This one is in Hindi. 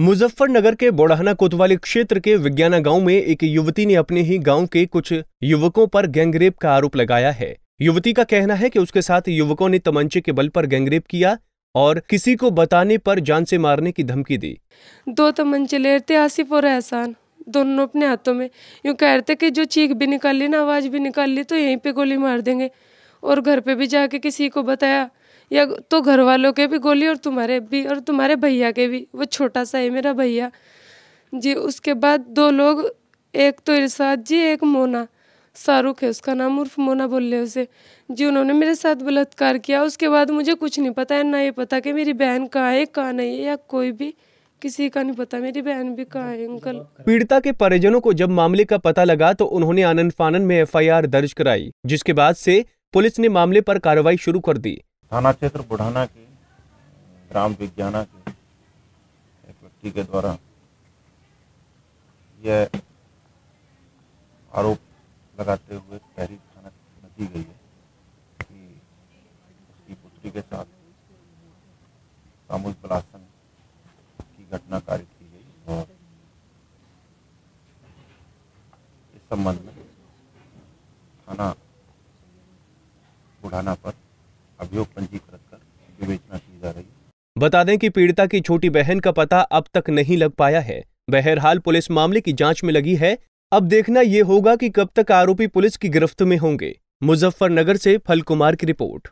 मुजफ्फरनगर के बोड़ाहना कोतवाली क्षेत्र के विज्ञाना गांव में एक युवती ने अपने ही गांव के कुछ युवकों पर गैंगरेप का आरोप लगाया है युवती का कहना है कि उसके साथ युवकों ने तमंचे के बल पर गैंगरेप किया और किसी को बताने पर जान से मारने की धमकी दी दो तमंचे लेते आसिफ और एहसान दोनों अपने हाथों में यूँ कह रहे थे कि जो चीख भी निकाल ली ना आवाज भी निकाल ली तो यहीं पे गोली मार देंगे और घर पे भी जाके किसी को बताया या तो घर वालों के भी गोली और तुम्हारे भी और तुम्हारे भैया के भी वो छोटा सा है मेरा भैया जी उसके बाद दो लोग एक तो इरशाद जी एक मोना शाहरुख है उसका नाम उर्फ मोना बोल रहे उसे जी उन्होंने मेरे साथ बलात्कार किया उसके बाद मुझे कुछ नहीं पता है ना ये पता कि मेरी बहन कहाँ है कहाँ नहीं है या कोई भी किसी का नहीं पता मेरी बहन भी कहाँ है अंकल पीड़िता के परिजनों को जब मामले का पता लगा तो उन्होंने आनंद फानन में एफआईआर दर्ज कराई जिसके बाद से पुलिस ने मामले पर कार्रवाई शुरू कर दी थाना क्षेत्र बुढ़ाना के ग्राम विज्ञाना के एक व्यक्ति के द्वारा यह आरोप लगाते हुए तहरीर थाना दी गई है कि उसकी पुत्री के साथ सामूहिक बलासन की घटना कार्य की गई और इस संबंध में थाना बुढ़ाना पर अभियोग पंजीकृत कर विवेचना की जा रही बता दें कि पीड़िता की छोटी बहन का पता अब तक नहीं लग पाया है बहरहाल पुलिस मामले की जांच में लगी है अब देखना ये होगा कि कब तक आरोपी पुलिस की गिरफ्त में होंगे मुजफ्फरनगर से फल कुमार की रिपोर्ट